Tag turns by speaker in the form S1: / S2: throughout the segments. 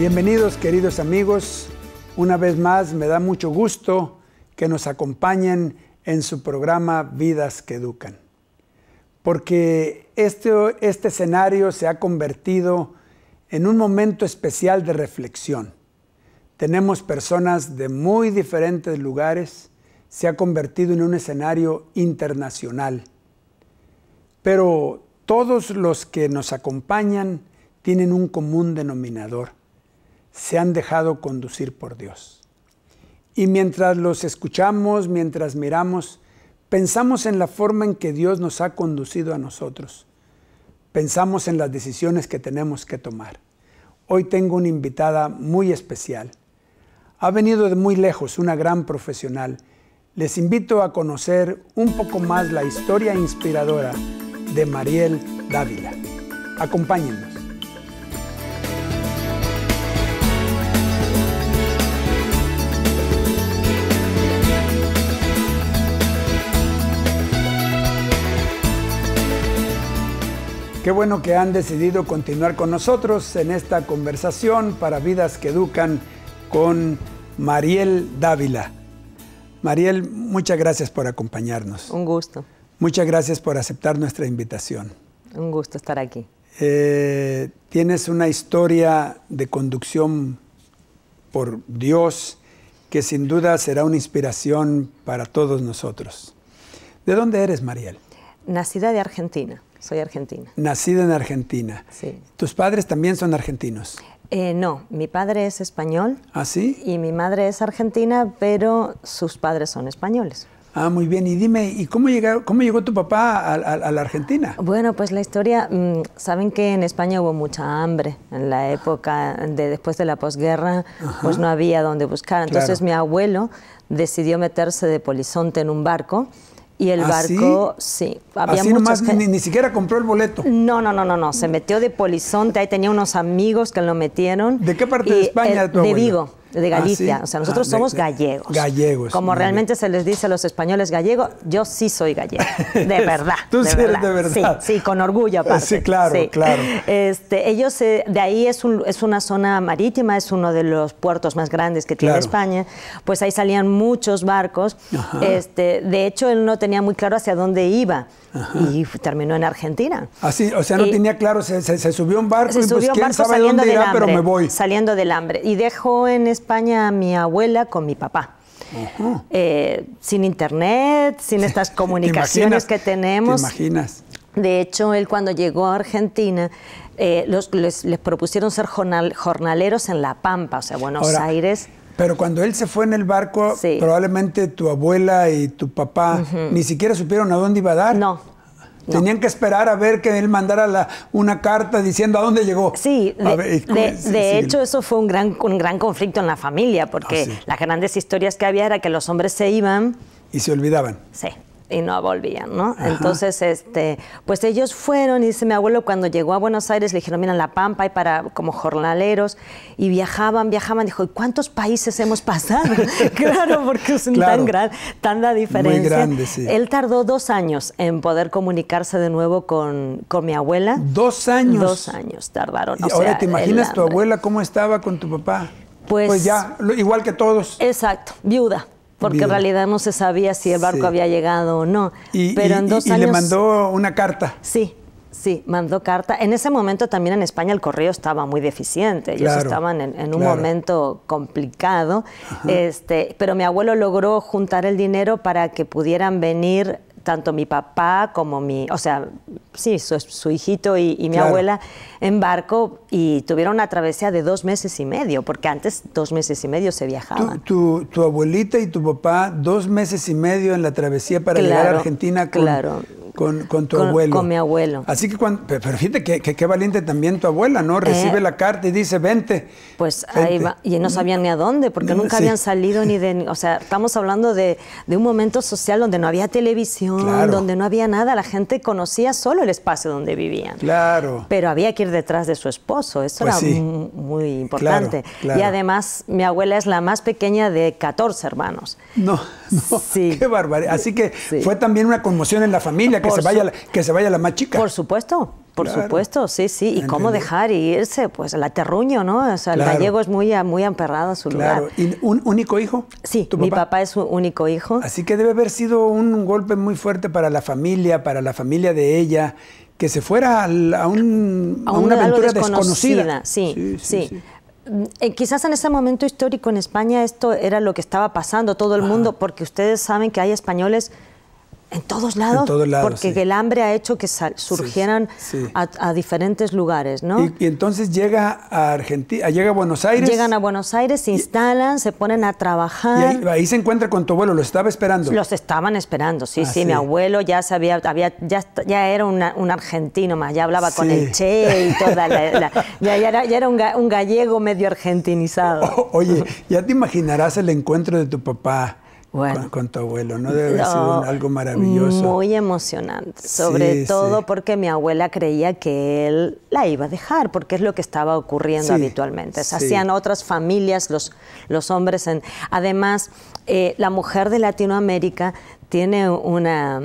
S1: Bienvenidos queridos amigos, una vez más me da mucho gusto que nos acompañen en su programa Vidas que Educan, porque este, este, escenario se ha convertido en un momento especial de reflexión. Tenemos personas de muy diferentes lugares, se ha convertido en un escenario internacional, pero todos los que nos acompañan tienen un común denominador se han dejado conducir por Dios. Y mientras los escuchamos, mientras miramos, pensamos en la forma en que Dios nos ha conducido a nosotros. Pensamos en las decisiones que tenemos que tomar. Hoy tengo una invitada muy especial. Ha venido de muy lejos, una gran profesional. Les invito a conocer un poco más la historia inspiradora de Mariel Dávila. Acompáñenme. Qué bueno que han decidido continuar con nosotros en esta conversación para vidas que educan con Mariel Dávila. Mariel, muchas gracias por acompañarnos. Un gusto. Muchas gracias por aceptar nuestra invitación.
S2: Un gusto estar aquí.
S1: Eh, tienes una historia de conducción por Dios que sin duda será una inspiración para todos nosotros. ¿De dónde eres, Mariel?
S2: Nacida de Argentina. Soy argentina.
S1: Nacida en Argentina. Sí. ¿Tus padres también son argentinos?
S2: Eh, no, mi padre es español. ¿Ah, sí? Y mi madre es argentina, pero sus padres son
S1: españoles. Ah, muy bien. Y dime, ¿y cómo, cómo llegó tu papá a, la Argentina? Bueno,
S2: pues la historia, mm, saben que en España hubo mucha hambre en la época de después de la posguerra, pues no había donde buscar. Entonces mi abuelo decidió meterse de polizonte en un barco y el ¿Ah, barco, sí. Había Así nomás, ni, ni, siquiera compró el boleto. No, no, no, no, no. Se metió de polizonte. Ahí tenía unos amigos que lo metieron. ¿De qué parte de España? de Vigo de ah, Galicia. O sea, ah, nosotros somos gallegos. Gallegos. Como realmente se les dice a los españoles gallegos, yo sí soy gallego. De verdad. Tú sí Eres de verdad. Sí, sí, con orgullo aparte. Sí, claro, claro. Este, ellos, eh, de ahí es, un, es una zona marítima, es uno de los puertos más grandes que tiene España. Pues ahí salían muchos barcos. Este, de hecho, él no tenía muy claro hacia dónde iba. y terminó en Argentina.
S1: Así, ah, o sea, no tenía claro, se, subió un barco y pues quién sabe dónde irá, pero me voy.
S2: Saliendo del hambre. Y dejó en España mi abuela con mi papá. Eh, sin internet, sin estas comunicaciones que tenemos. ¿Te imaginas? De hecho, él cuando llegó a Argentina eh, los, les, propusieron ser jornaleros en La Pampa, o sea, Buenos Aires.
S1: Pero cuando él se fue en el barco, probablemente tu abuela y tu papá ni siquiera supieron a dónde iba a dar. No, Tenían que esperar a ver que él mandara una carta diciendo a dónde llegó. Sí, de, hecho
S2: eso fue un gran, un gran conflicto en la familia, porque ah, las grandes historias que había era que los hombres se iban.
S1: Y se olvidaban. Sí
S2: y no volvían, ¿no? Entonces, este, pues ellos fueron, y dice mi abuelo, cuando llegó a Buenos Aires, le dijeron, mira, La Pampa hay para como jornaleros, y viajaban, viajaban, dijo, ¿y cuántos países hemos pasado? claro, porque es tan grande, tan la diferencia. Muy grande, sí. Él tardó dos años en poder comunicarse de nuevo con, mi abuela. ¿Dos años? Dos años tardaron. Y ahora, ¿te imaginas tu
S1: abuela cómo estaba con tu papá? pues, pues ya,
S2: igual que todos. Exacto, viuda porque en realidad no se sabía si el barco había llegado o no. Y, Pero le mandó
S1: una carta. Sí,
S2: Sí, mandó carta. En ese momento también en España el correo estaba muy deficiente. Ellos estaban en, un momento complicado. Este, pero mi abuelo logró juntar el dinero para que pudieran venir tanto mi papá como mi, o sea, sí, su, su hijito y, mi abuela en barco y tuvieron una travesía de dos meses y medio, porque antes dos meses y medio se viajaban.
S1: Tu, tu, abuelita y tu papá dos meses y medio en la travesía para llegar a Argentina claro con, tu abuelo. Con mi abuelo. Así que, cuando, pero fíjate que, qué valiente también tu abuela, ¿no? Recibe eh, la carta y dice, vente. Pues ahí va, y no sabían
S2: ni a dónde, porque nunca habían salido ni de, o sea, estamos hablando de, un momento social donde no había televisión, donde no había nada, la gente conocía solo el espacio donde vivían. Claro. Pero había que ir detrás de su esposo, eso pues era muy importante. Y además, mi abuela es la más pequeña de 14 hermanos.
S1: No, no sí. qué barbaridad. Así que fue también una conmoción en la familia que, se vaya la, más chica. Por supuesto. Por supuesto,
S2: sí, sí. ¿Y cómo dejar y irse? Pues el aterruño, ¿no? O sea, el gallego es muy, muy a su claro. lugar.
S1: ¿Y un único hijo? Sí, mi papá es su único hijo. Así que debe haber sido un golpe muy fuerte para la familia, para la familia de ella, que se fuera a, un, a, una aventura desconocida. sí. sí,
S2: mm, eh, quizás en ese momento histórico en España esto era lo que estaba pasando todo el mundo, porque ustedes saben que hay españoles en todos lados, porque el hambre ha hecho que surgieran A, diferentes lugares, ¿no?
S1: Y, entonces llega a Argentina, ah, llega a Buenos Aires. Llegan a
S2: Buenos Aires, se instalan, se ponen a trabajar. Y
S1: ahí, se encuentra con tu abuelo, lo estaba esperando. Los
S2: estaban esperando, sí, ah, sí, Mi abuelo ya sabía, había, ya, era un argentino más, ya hablaba con el Che y toda la, ya, era, un, gallego medio argentinizado.
S1: oye, ya te imaginarás el encuentro de tu papá con, tu abuelo, ¿no? Debe haber sido algo maravilloso. Muy
S2: emocionante, sobre todo porque mi abuela creía que él la iba a dejar, porque es lo que estaba ocurriendo habitualmente. Se hacían otras familias, los, los hombres. En... Además, eh, la mujer de Latinoamérica tiene una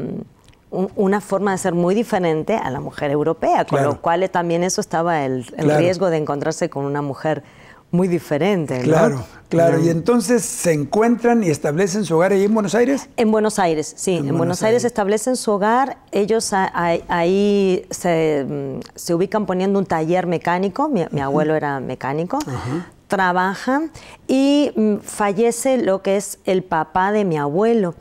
S2: una forma de ser muy diferente a la mujer europea, con lo cual también eso estaba el, riesgo de encontrarse con una mujer
S1: muy diferente. Claro, claro. Y entonces se encuentran y establecen su hogar ahí en Buenos Aires.
S2: En Buenos Aires, sí. En, Buenos, Aires. establecen su hogar. Ellos ahí se, se, ubican poniendo un taller mecánico. Mi, abuelo era mecánico. Trabajan y mm, fallece lo que es el papá de mi abuelo.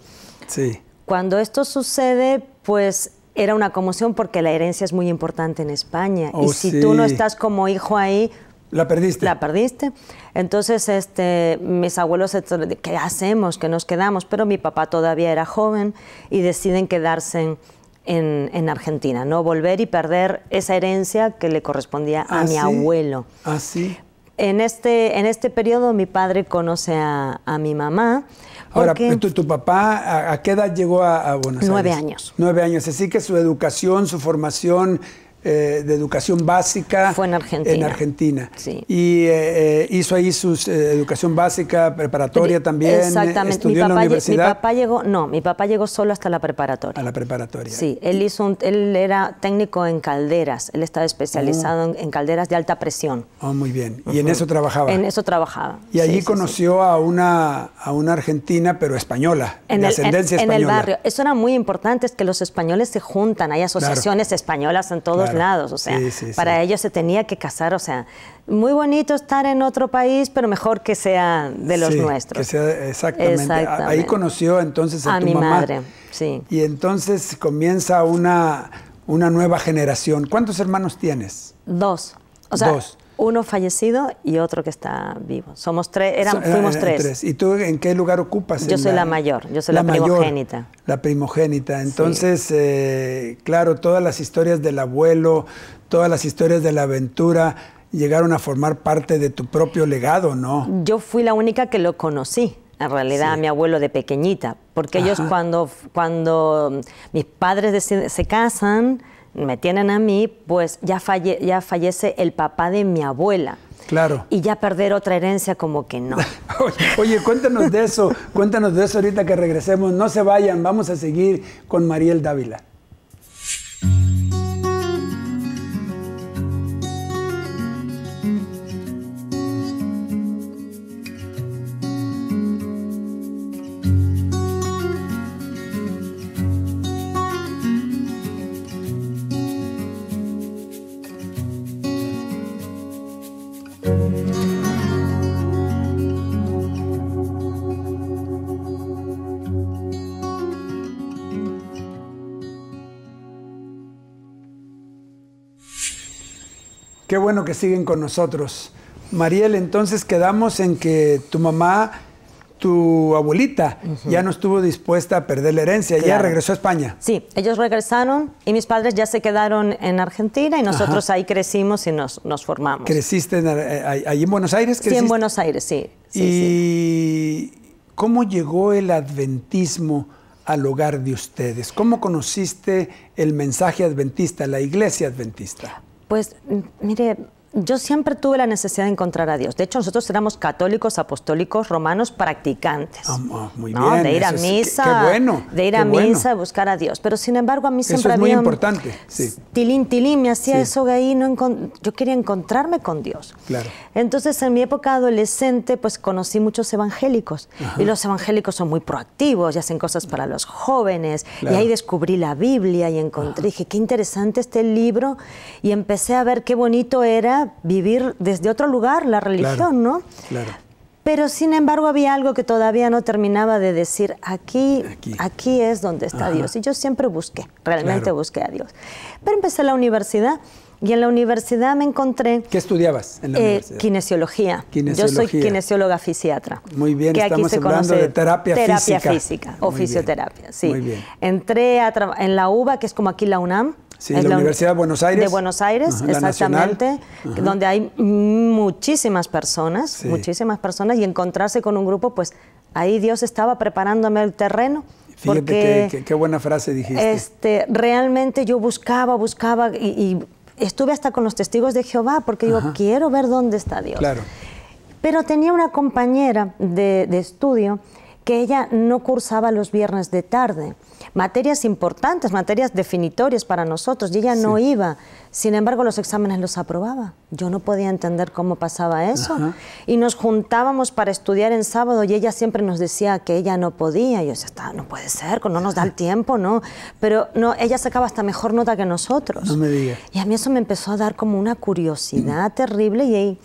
S2: Sí. Cuando esto sucede, pues era una conmoción porque la herencia es muy importante en España. Oh, y si tú no estás como hijo ahí, ¿La perdiste? La perdiste. Entonces, este, mis abuelos, ¿qué hacemos? ¿Qué nos quedamos? Pero mi papá todavía era joven y deciden quedarse en, Argentina, ¿no? Volver y perder esa herencia que le correspondía a ah, mi abuelo. Así. Ah, en este, en este periodo mi padre conoce a,
S1: mi mamá. Ahora, ¿tu, tu papá a, qué edad llegó a, Buenos Aires? Nueve años. Nueve años, así que su educación, su formación eh, de educación básica. Fue en Argentina. En Argentina. Sí. Y eh, eh, hizo ahí su educación básica, preparatoria también. Exactamente. Estudió mi papá, en Mi papá
S2: llegó, no, mi papá llegó solo hasta la preparatoria. A la preparatoria. Sí, él hizo, él era técnico en calderas, él estaba especializado oh. en, calderas de alta presión.
S1: oh, muy bien. Y en eso trabajaba. En
S2: eso trabajaba. Y allí conoció
S1: a una a una argentina, pero española, de ascendencia española. En el barrio.
S2: Eso era muy importante, es que los españoles se juntan, hay asociaciones españolas en todos lados o sea, para ellos se tenía que casar, o sea, muy bonito estar en otro país, pero mejor que sea de los nuestros.
S1: exactamente. Ahí conoció entonces a, mi madre, sí. Y entonces comienza una, una nueva generación. ¿Cuántos hermanos tienes?
S2: Dos. O sea, Dos uno fallecido y otro que está vivo. Somos tres, eran, fuimos tres.
S1: ¿Y tú en qué lugar ocupas? Yo soy la, mayor, yo soy la, primogénita. la primogénita. Entonces, eh, claro, todas las historias del abuelo, todas las historias de la aventura llegaron a formar parte de tu propio legado, ¿no?
S2: Yo fui la única que lo conocí. En realidad, a mi abuelo de pequeñita, porque ellos cuando, cuando mis padres se casan, me tienen a mí, pues ya, falle, ya fallece el papá de mi abuela. Claro. Y ya perder otra herencia como que
S1: no. Oye, cuéntanos de eso, cuéntanos de eso ahorita que regresemos. No se vayan, vamos a seguir con Mariel Dávila. Qué bueno que siguen con nosotros. Mariel, entonces quedamos en que tu mamá, tu abuelita, ya no estuvo dispuesta a perder la herencia, ya regresó a España.
S2: Sí, ellos regresaron y mis padres ya se quedaron en Argentina y nosotros ahí crecimos y nos, formamos. ¿Creciste
S1: eh, ahí en Buenos Aires? Sí, en
S2: Buenos Aires, sí.
S1: ¿Y cómo llegó el adventismo? al hogar de ustedes? ¿Cómo conociste el mensaje adventista, la iglesia adventista?
S2: Pues mire, yo siempre tuve la necesidad de encontrar a Dios. De hecho, nosotros éramos católicos, apostólicos, romanos, practicantes.
S1: Ah, ah muy bien. De ir a misa. qué, bueno, de ir a misa a
S2: buscar a Dios. Pero sin embargo, a mí siempre eso es muy importante. Tilín, tilín, me hacía eso eso ahí. No Yo quería encontrarme con Dios. Claro. Entonces, en mi época adolescente, pues conocí muchos evangélicos. Y los evangélicos son muy proactivos y hacen cosas para los jóvenes. Y ahí descubrí la Biblia y encontré. Dije, qué interesante este libro. Y empecé a ver qué bonito era vivir desde otro lugar la religión, ¿no? Claro. Pero sin embargo había algo que todavía no terminaba de decir, aquí, aquí, es donde está Dios. Y yo siempre busqué, realmente busqué a Dios. Pero empecé la universidad y en la universidad me encontré... ¿Qué
S1: estudiabas en la eh, universidad?
S2: Kinesiología. Yo soy kinesióloga fisiatra.
S1: Muy bien, estamos aquí se hablando de terapia, terapia física. o fisioterapia,
S2: sí. Entré en la UBA, que es como aquí la UNAM, Sí, la, Universidad
S1: de Buenos Aires. De Buenos Aires, exactamente, donde
S2: hay muchísimas personas, muchísimas personas, y encontrarse con un grupo, pues ahí Dios estaba preparándome el terreno. Fíjate
S1: qué buena frase dijiste.
S2: Este, realmente yo buscaba, buscaba, y, estuve hasta con los testigos de Jehová, porque digo yo quiero ver dónde está Dios. Claro. Pero tenía una compañera de, de estudio que ella no cursaba los viernes de tarde. Materias importantes, materias definitorias para nosotros, y ella no iba. Sin embargo, los exámenes los aprobaba. Yo no podía entender cómo pasaba eso. Y nos juntábamos para estudiar en sábado y ella siempre nos decía que ella no podía. yo decía, no puede ser, no nos da el tiempo, no. Pero no, ella sacaba hasta mejor nota que nosotros. Y a mí eso me empezó a dar como una curiosidad terrible y,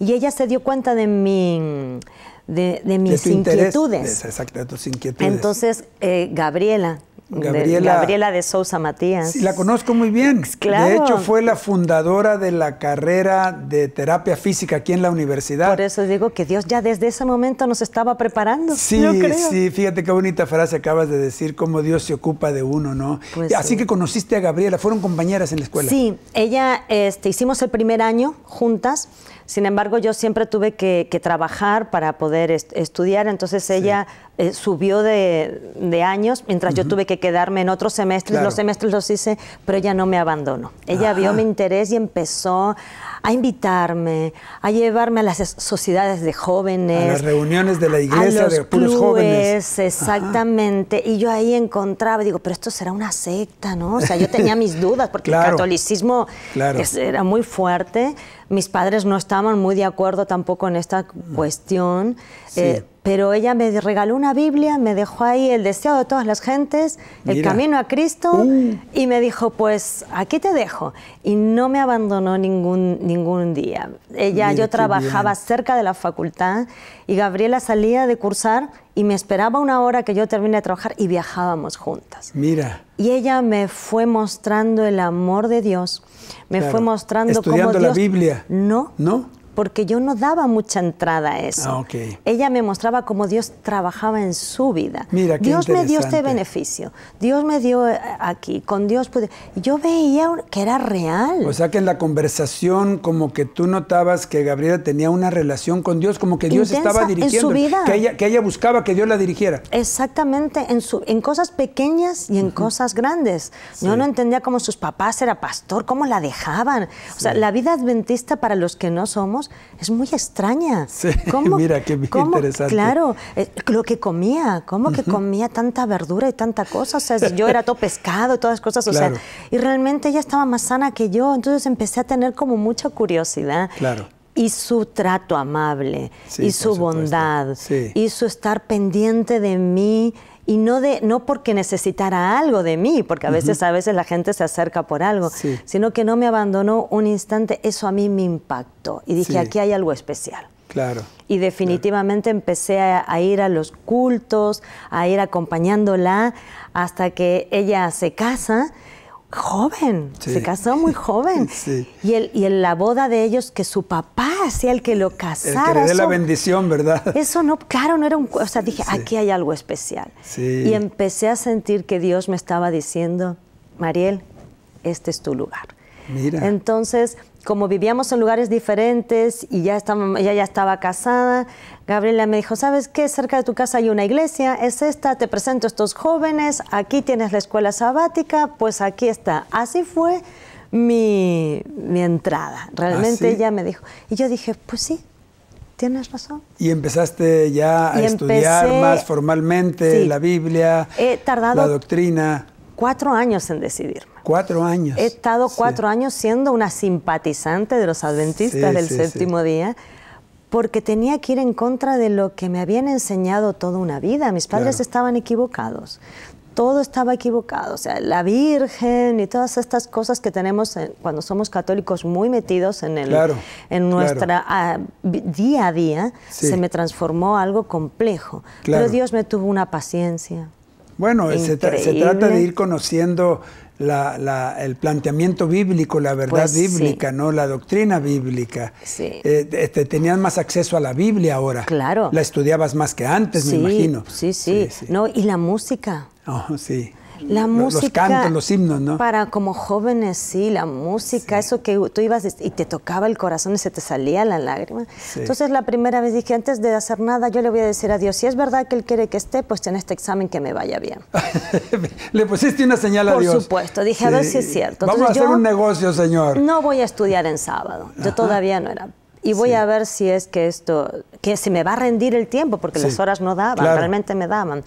S2: y ella se dio cuenta de mi de, de mis de inquietudes. Interés, de,
S1: exacto, de tus inquietudes.
S2: Entonces, eh, Gabriela, Gabriela, de, Gabriela Sousa Matías. la
S1: conozco muy bien. De hecho, fue la fundadora de la carrera de terapia física aquí en la universidad. Por eso digo que Dios ya desde ese momento nos estaba preparando. Sí, sí, fíjate qué bonita frase acabas de decir, cómo Dios se ocupa de uno, ¿no? Pues Así que conociste a Gabriela, fueron compañeras en la escuela. Sí,
S2: ella, este, hicimos el primer año juntas. Sin embargo, yo siempre tuve que, trabajar para poder estudiar, entonces ella eh, subió de, años, mientras yo tuve que quedarme en otros semestres, los semestres los hice, pero ella no me abandonó. Ella vio mi interés y empezó a invitarme, a llevarme a las sociedades
S1: de jóvenes. A las reuniones de la iglesia a los de jóvenes.
S2: Exactamente. Y yo ahí encontraba, digo, pero esto será una secta, ¿no? O sea, yo tenía mis dudas, porque el catolicismo era muy fuerte, mis padres no estaban muy de acuerdo tampoco en esta cuestión, eh, pero ella me regaló una Biblia, me dejó ahí el deseo de todas las gentes, el camino a Cristo, uh. y me dijo, pues aquí te dejo. Y no me abandonó ningún, ningún día. Ella, yo trabajaba cerca de la facultad y Gabriela salía de cursar y me esperaba una hora que yo termine de trabajar y viajábamos juntas. Mira. Y ella me fue mostrando el amor de Dios,
S1: me fue mostrando cómo Dios... la Biblia. No. No
S2: porque yo no daba mucha entrada a eso. Ah, ella me mostraba cómo Dios trabajaba en su vida. Dios me dio este beneficio, Dios me dio eh, aquí, con Dios pude... Yo veía que era
S1: real. O sea que en la conversación como que tú notabas que Gabriela tenía una relación con Dios, como que Dios estaba dirigiendo. En su vida. Que ella, buscaba que Dios la dirigiera.
S2: Exactamente, en, su, en cosas pequeñas y en cosas grandes. Yo no entendía cómo sus papás era pastor, cómo la dejaban. O sea, la vida adventista para los que no somos es muy extraña. Sí, mira, qué interesante. Claro, eh, lo que comía, cómo que comía tanta verdura y tanta cosa. O sea, yo era todo pescado, todas cosas. O sea, y realmente ella estaba más sana que yo. Entonces empecé a tener como mucha curiosidad. Claro y su trato amable, y su bondad, y su estar pendiente de mí y no, de, no porque necesitara algo de mí, porque a veces, a veces la gente se acerca por algo, sino que no me abandonó un instante, eso a mí me impactó y dije, aquí hay algo especial. Claro. Y definitivamente empecé a, ir a los cultos, a ir acompañándola hasta que ella se casa joven, se casó muy joven. Y, en la boda de ellos, que su papá hacía el que lo casara. El que le dé la
S1: bendición, ¿verdad?
S2: Eso no, claro, no era un... O sea, dije, aquí hay algo especial. Y empecé a sentir que Dios me estaba diciendo, Mariel, este es tu lugar. Mira. Entonces, como vivíamos en lugares diferentes y ya estaba, ella ya estaba casada, Gabriela me dijo, ¿sabes qué? Cerca de tu casa hay una iglesia, es esta, te presento a estos jóvenes, aquí tienes la escuela sabática, pues aquí está. Así fue mi, entrada, realmente ¿Ah, ella me dijo. Y yo dije, pues sí, Tienes razón.
S1: Y empezaste ya a estudiar más formalmente la Biblia, la doctrina cuatro años
S2: en decidirme.
S1: Cuatro años. He
S2: estado cuatro años siendo una simpatizante de los adventistas del séptimo día, porque tenía que ir en contra de lo que me habían enseñado toda una vida. Mis padres estaban equivocados. Todo estaba equivocado, o sea, la Virgen y todas estas cosas que tenemos cuando somos católicos muy metidos en el, en nuestra ah, día a día, se me transformó algo complejo. Pero Dios me tuvo una paciencia,
S1: bueno, se, trata de ir conociendo el planteamiento bíblico, la verdad pues bíblica, ¿no? La doctrina bíblica. Sí. Eh, este, tenías más acceso a la Biblia ahora. Claro. La estudiabas más que antes, me imagino.
S2: Sí sí. no, y la música.
S1: Oh, sí. La música. Los cantos, los himnos, ¿no? Para
S2: como jóvenes, sí, la música, eso que tú ibas y te tocaba el corazón y se te salía la lágrima. Entonces, la primera vez dije, antes de hacer nada, yo le voy a decir a Dios, si es verdad que Él quiere que esté, pues en este examen que me vaya bien.
S1: le pusiste una señal a Dios. Por supuesto, dije, a ver si es cierto. Vamos a hacer un negocio, Señor.
S2: No voy a estudiar en sábado, yo todavía no era y voy a ver si es que esto, que si me va a rendir el tiempo, porque las horas no daban, realmente me daban.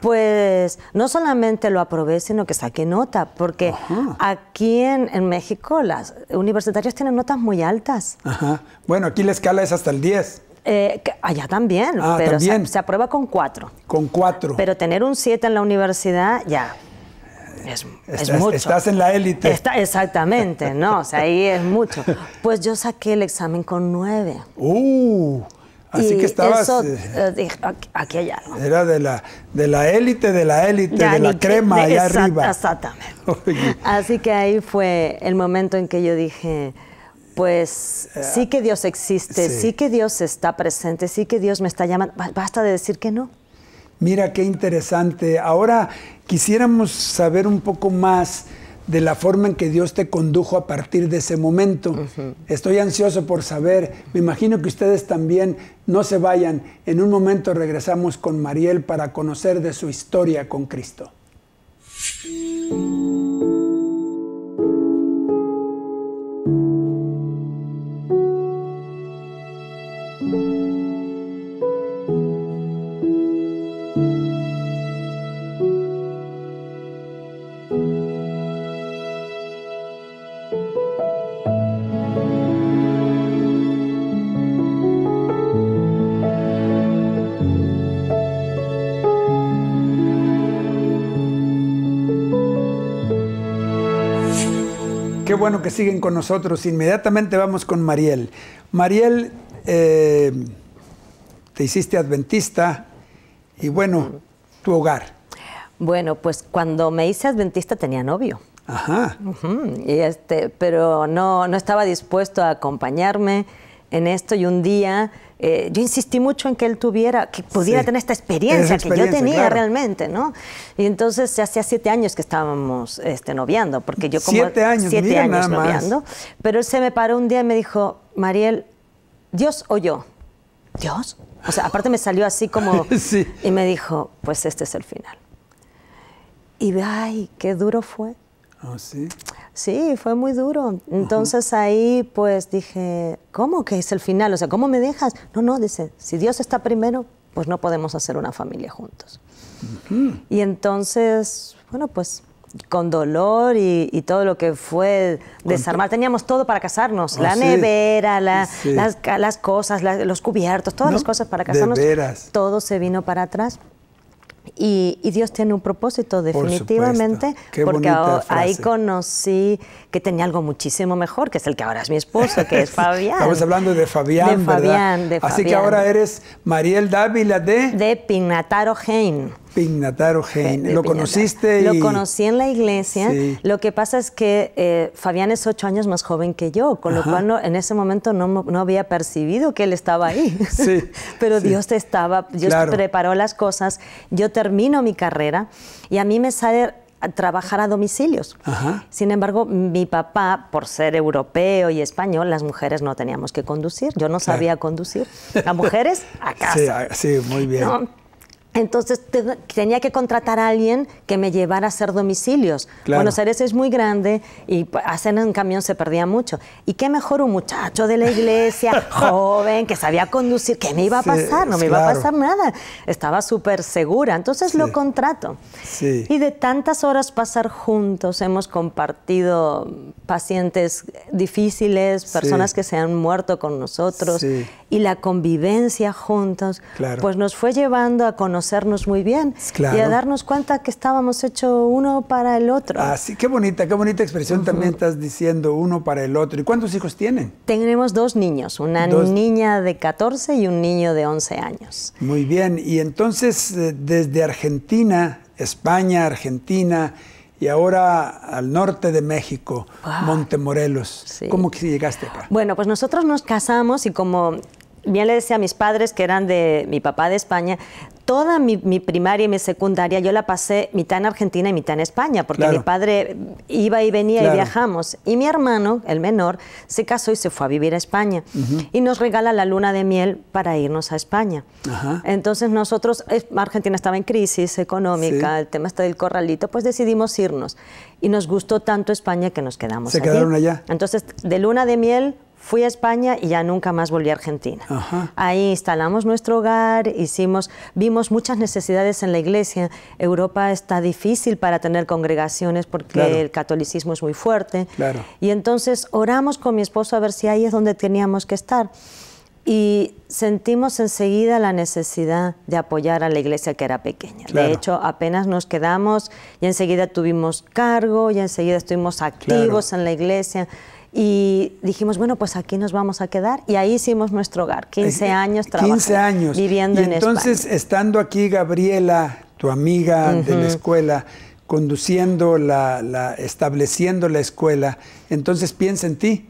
S2: Pues no solamente lo aprobé, sino que saqué nota, porque aquí en, México las universitarias tienen notas muy altas.
S1: Ajá. Bueno, aquí la escala es hasta el 10.
S2: Eh, allá también, ah, pero Se, aprueba con 4.
S1: Con 4.
S2: Pero tener un 7 en la universidad, ya
S1: es, estás, mucho. Estás en la élite.
S2: Está, exactamente, no, o sea, ahí es mucho. Pues yo saqué el examen con nueve.
S1: ¡Uh! Así que estabas. Eh,
S2: eh, aquí, allá.
S1: Era de la, de la élite, de la élite, de la crema allá arriba. Exactamente.
S2: Así que ahí fue el momento en que yo dije. Pues eh, sí que Dios existe, sí. que Dios está presente, sí que Dios me está llamando. Basta de decir que no.
S1: Mira qué interesante. Ahora quisiéramos saber un poco más de la forma en que Dios te condujo a partir de ese momento. Estoy ansioso por saber, me imagino que ustedes también no se vayan. En un momento regresamos con Mariel para conocer de su historia con Cristo. bueno que siguen con nosotros. Inmediatamente vamos con Mariel. Mariel, eh, te hiciste adventista y bueno, tu hogar.
S2: Bueno, pues cuando me hice adventista tenía novio. Ajá. y este, pero no, no estaba dispuesto a acompañarme en esto y un día eh, yo insistí mucho en que él tuviera, que pudiera tener esta experiencia, que yo tenía realmente, ¿no? Y entonces hacía siete años que estábamos este, noviando, porque yo como siete años, siete años noviando, pero él se me paró un día y me dijo, Mariel, ¿Dios o yo? ¿Dios? O sea, aparte me salió así como, sí. y me dijo, pues este es el final. Y ay, qué duro fue. Ah, sí. Sí, fue muy duro. Entonces ahí pues dije, ¿cómo que es el final? O sea, ¿cómo me dejas? No, no, dice, si Dios está primero, pues no podemos hacer una familia juntos. Y entonces, bueno, pues con dolor y, todo lo que fue desarmar. Teníamos todo para casarnos, ah, la nevera, las, cosas, los cubiertos, todas las cosas para casarnos. Todo se vino para atrás. Y, Dios tiene un
S1: propósito,
S2: definitivamente,
S1: porque ahí
S2: conocí que tenía algo muchísimo
S1: mejor, que es el que ahora es mi esposo, que es Fabián. Estamos hablando de Fabián, Así que ahora eres Mariel Dávila de... De Pinataro Hein. Pignataro Heine. ¿Lo conociste? Y... Lo conocí
S2: en la iglesia. Lo que pasa es que eh, Fabián es ocho años más joven que yo, con lo cual en ese momento no, no, había percibido que él estaba ahí. Sí, Pero Dios te estaba, Dios preparó las cosas. Yo termino mi carrera y a mí me sale a trabajar a domicilios. Ajá. Sin embargo, mi papá, por ser europeo y español, las mujeres no teníamos que conducir. Yo no sabía conducir. Las mujeres a
S1: casa. Sí, muy bien.
S2: Entonces tenía que contratar a alguien que me llevara a hacer domicilios. Buenos Aires es muy grande y hacer en camión se perdía mucho. ¿Y qué mejor un muchacho de la iglesia, joven, que sabía conducir? ¿Qué me iba a pasar? no me iba a pasar nada. Estaba súper segura. Entonces lo contrato. Y de tantas horas pasar juntos, hemos compartido pacientes difíciles, personas que se han muerto con nosotros y la convivencia juntos, pues nos fue llevando a conocer conocernos muy bien y a darnos cuenta que estábamos hecho uno para el otro. Así,
S1: ah, qué bonita, qué bonita expresión también estás diciendo uno para el otro. ¿Y cuántos hijos tienen?
S2: Tenemos dos niños, una niña de 14 y un niño de 11 años.
S1: Muy bien, y entonces eh, desde Argentina, España, Argentina, y ahora al norte de México, Montemorelos. ¿Cómo llegaste
S2: Bueno, pues nosotros nos casamos y como bien le decía a mis padres, que eran de mi papá de España, toda mi, primaria y mi secundaria yo la pasé mitad en Argentina y mitad en España, porque mi padre iba y venía y viajamos. Y mi hermano, el menor, se casó y se fue a vivir a España. Y nos regala la luna de miel para irnos a España. Entonces nosotros, Argentina estaba en crisis económica, el tema está del corralito, pues decidimos irnos. Y nos gustó tanto España que nos quedamos. Se quedaron allá. Entonces, de luna de miel Fui a España y ya nunca más volví a Argentina. Ahí instalamos nuestro hogar, hicimos, vimos muchas necesidades en la iglesia. Europa está difícil para tener congregaciones porque el catolicismo es muy fuerte. Y entonces oramos con mi esposo a ver si ahí es donde teníamos que estar. Y sentimos enseguida la necesidad de apoyar a la iglesia que era pequeña. De hecho, apenas nos quedamos y enseguida tuvimos cargo y enseguida estuvimos activos en la iglesia y dijimos, bueno, pues aquí nos vamos a quedar y ahí hicimos nuestro hogar, 15 eh, años trabajando. 15 años. Viviendo y entonces,
S1: estando aquí, Gabriela, tu amiga de la escuela, conduciendo, la, estableciendo la escuela. Entonces piensa en ti.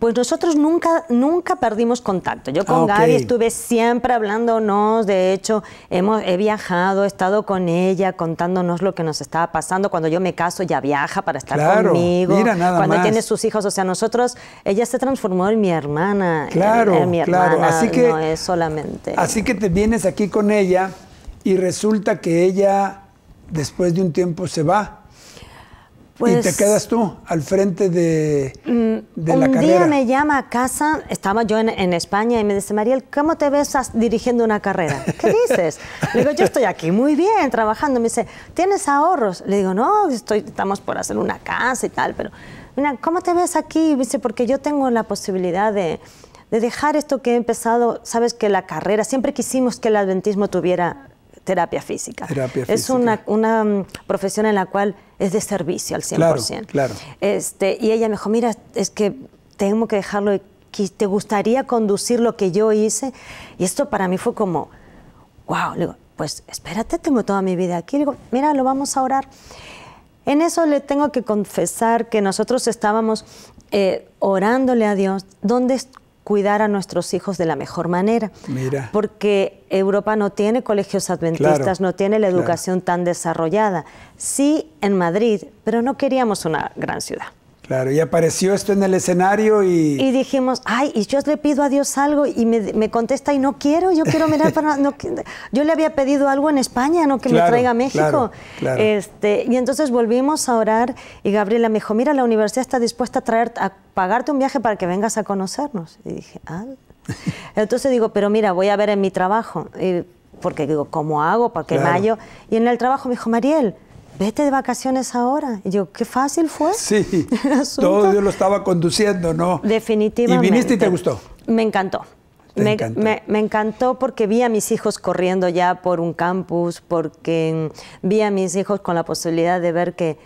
S1: Pues nosotros nunca, nunca perdimos contacto. Yo con ah, Gaby estuve
S2: siempre hablándonos, de hecho, hemos, he viajado, he estado con ella contándonos lo que nos estaba pasando. Cuando yo me caso, ya viaja para estar conmigo. Cuando tiene sus hijos, o sea, nosotros, ella se transformó en mi hermana. Eh, claro, en, eh, mi hermana, Así que, no es solamente.
S1: Así que te vienes aquí con ella y resulta que ella después de un tiempo se va. y te pues, quedas tú al frente de, mm, la carrera. día me
S2: llama a casa, estaba yo en, España y me dice, Mariel, ¿cómo te ves dirigiendo una carrera? ¿Qué dices? Le digo, yo estoy aquí muy bien trabajando. Me dice, ¿tienes ahorros? Le digo, no, estoy, estamos por hacer una casa y tal, pero mira, ¿cómo te ves aquí? Me dice, porque yo tengo la posibilidad de, de dejar esto que he empezado. Sabes que la carrera, siempre quisimos que el adventismo tuviera terapia física. es Una, una mm, profesión en la cual es de servicio al 100%. Claro, claro. Este, y ella me dijo, mira, es que tengo que dejarlo, te gustaría conducir lo que yo hice. Y esto para mí fue como, wow, le digo, pues espérate, tengo toda mi vida aquí. Le digo, mira, lo vamos a orar. En eso le tengo que confesar que nosotros estábamos eh, orándole a Dios, ¿dónde, cuidar a nuestros hijos de la mejor manera. Porque Europa no tiene colegios adventistas, no tiene la educación tan desarrollada. Sí en Madrid, pero no queríamos una gran ciudad.
S1: Claro, y apareció esto en el escenario y... Y
S2: dijimos, ay, y yo le pido a Dios algo y me, contesta y no quiero, yo quiero mirar para... No, yo le había pedido algo en España, no que me traiga a México. Este, y entonces volvimos a orar y Gabriela me dijo, mira, la universidad está dispuesta a, traer, a pagarte un viaje para que vengas a conocernos. Y dije, ah. Entonces digo, pero mira, voy a ver en mi trabajo. porque digo, ¿cómo hago? para que mayo... Y en el trabajo me dijo, Mariel, vete de vacaciones ahora. Y yo, qué fácil fue.
S1: Sí, todo Dios lo estaba conduciendo, ¿no?
S2: Definitivamente. ¿Y viniste y te gustó? Me encantó. Me encantó. me, encantó porque vi a mis hijos corriendo ya por un campus, porque vi a mis hijos con la posibilidad de ver que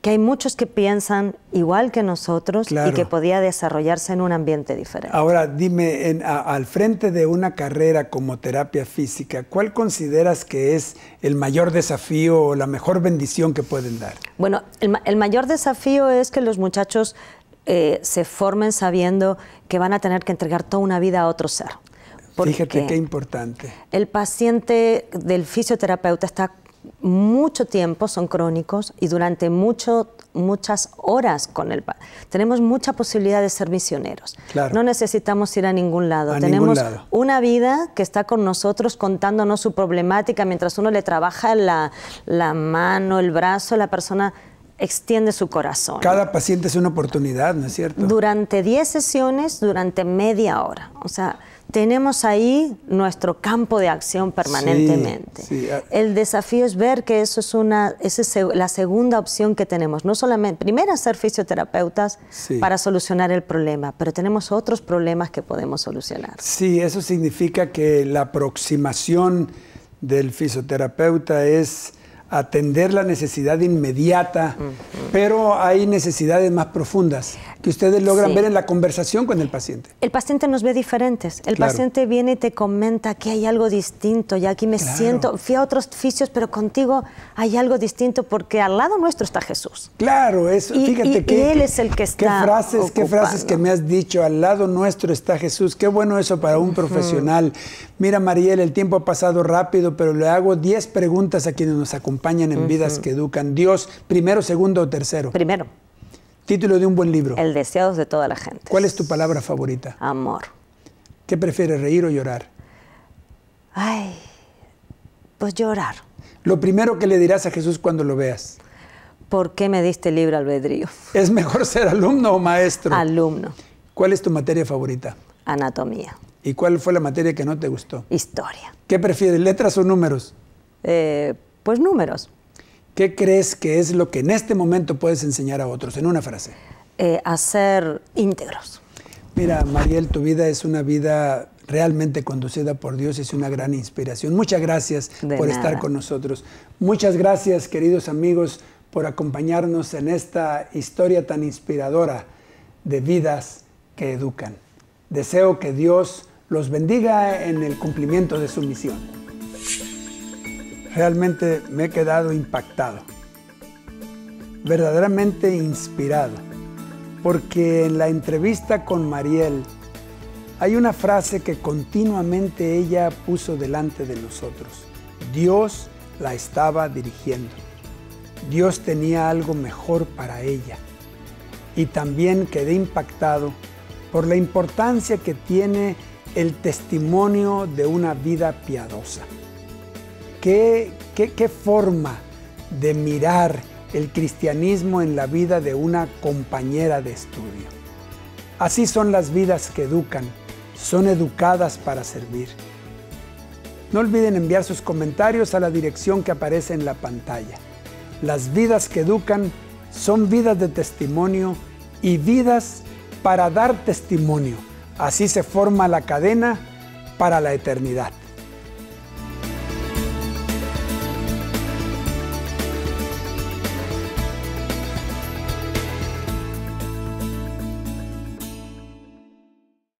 S2: que hay muchos que piensan igual que nosotros y que podía desarrollarse en un ambiente diferente.
S1: Ahora, dime, al frente de una carrera como terapia física, ¿cuál consideras que es el mayor desafío o la mejor bendición que pueden dar?
S2: Bueno, el, mayor desafío es que los muchachos eh, se formen sabiendo que van a tener que entregar toda una vida a otro ser. Fíjate qué
S1: importante.
S2: El paciente del fisioterapeuta está mucho tiempo, son crónicos y durante mucho, muchas horas con el Tenemos mucha posibilidad de ser misioneros. No necesitamos ir a ningún lado. Tenemos una vida que está con nosotros contándonos su problemática mientras uno le trabaja la, la mano, el brazo, la persona extiende su corazón.
S1: Cada paciente es una oportunidad, ¿no es cierto?
S2: Durante 10 sesiones, durante media hora. O sea, tenemos ahí nuestro campo de acción permanentemente. Ah. El desafío es ver que eso es una, esa es la segunda opción que tenemos. No solamente, primero ser fisioterapeutas para solucionar el problema, pero tenemos otros problemas que podemos solucionar.
S1: Sí, eso significa que la aproximación del fisioterapeuta es atender la necesidad inmediata pero hay necesidades más profundas que ustedes logran ver en la conversación con el paciente.
S2: El paciente nos ve diferentes. El paciente viene y te comenta que hay algo distinto y aquí me siento. Fui a otros oficios, pero contigo hay algo distinto porque al lado nuestro está Jesús.
S1: Claro, eso. fíjate que. él es el que está. Qué frases, qué frases que me has dicho. Al lado nuestro está Jesús. Qué bueno eso para un profesional. Mira, Mariel, el tiempo ha pasado rápido, pero le hago 10 preguntas a quienes nos acompañan en vidas que educan. Dios, primero, segundo, tercero Primero. Título de un buen libro. El deseado de toda la gente. ¿Cuál es tu palabra favorita? Amor. ¿Qué prefieres, reír o llorar? Ay, pues llorar. Lo primero que le dirás a Jesús cuando lo veas.
S2: ¿Por qué me diste libre albedrío?
S1: ¿Es mejor ser alumno o maestro? Alumno. ¿Cuál es tu materia favorita? Anatomía. ¿Y cuál fue la materia que no te gustó? Historia. ¿Qué prefieres, letras o números? Eh, pues números. ¿Qué crees que es lo que en este momento puedes enseñar a otros en una frase? Eh, a ser íntegros. Mira, Mariel, tu vida es una vida realmente conducida por Dios es una gran inspiración. Muchas gracias por estar con nosotros. Muchas gracias, queridos amigos, por acompañarnos en esta historia tan inspiradora de vidas que educan. Deseo que Dios los bendiga en el cumplimiento de su misión. Realmente me he quedado impactado, verdaderamente inspirado, porque en la entrevista con Mariel hay una frase que continuamente ella puso delante de nosotros. Dios la estaba dirigiendo. Dios tenía algo mejor para ella. Y también quedé impactado por la importancia que tiene el testimonio de una vida piadosa. ¿Qué, forma de mirar el cristianismo en la vida de una compañera de estudio? Así son las vidas que educan, son educadas para servir. No olviden enviar sus comentarios a la dirección que aparece en la pantalla. Las vidas que educan son vidas de testimonio y vidas para dar testimonio. Así se forma la cadena para la eternidad.